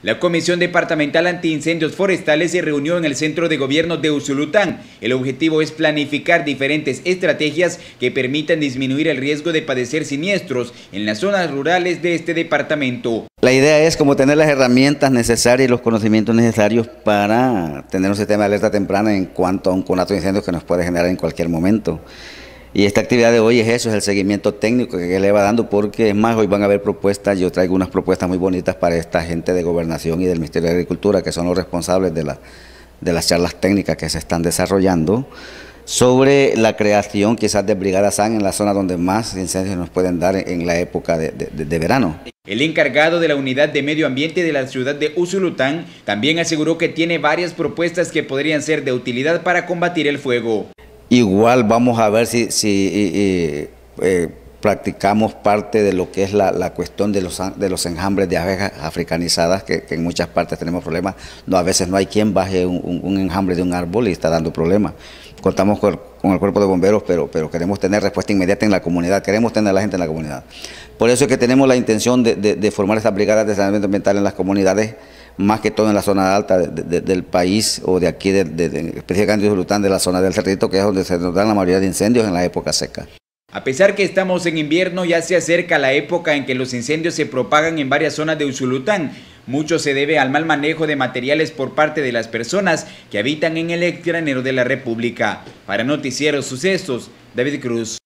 La Comisión Departamental Incendios Forestales se reunió en el Centro de Gobierno de Usulután. El objetivo es planificar diferentes estrategias que permitan disminuir el riesgo de padecer siniestros en las zonas rurales de este departamento. La idea es como tener las herramientas necesarias y los conocimientos necesarios para tener un sistema de alerta temprana en cuanto a un conato de incendios que nos puede generar en cualquier momento. Y esta actividad de hoy es eso, es el seguimiento técnico que le va dando, porque es más, hoy van a haber propuestas, yo traigo unas propuestas muy bonitas para esta gente de Gobernación y del Ministerio de Agricultura, que son los responsables de, de las charlas técnicas que se están desarrollando, sobre la creación quizás de Brigada SAN en la zona donde más incendios nos pueden dar en la época de, de verano. El encargado de la unidad de medio ambiente de la ciudad de Usulután también aseguró que tiene varias propuestas que podrían ser de utilidad para combatir el fuego. Igual vamos a ver si, si eh, practicamos parte de lo que es la, cuestión de los, de los enjambres de abejas africanizadas, que, en muchas partes tenemos problemas. No, a veces no hay quien baje un, enjambre de un árbol y está dando problemas. Contamos con, el cuerpo de bomberos, pero, pero queremos tener respuesta inmediata en la comunidad, queremos tener a la gente en la comunidad. Por eso es que tenemos la intención de, formar esta brigada de saneamiento ambiental en las comunidades más que todo en la zona alta del país o de aquí, de, específicamente de, de la zona del Cerrito, que es donde se nos dan la mayoría de incendios en la época seca. A pesar que estamos en invierno, ya se acerca la época en que los incendios se propagan en varias zonas de Usulután. Mucho se debe al mal manejo de materiales por parte de las personas que habitan en el extranjero de la República. Para Noticieros Sucesos, David Cruz.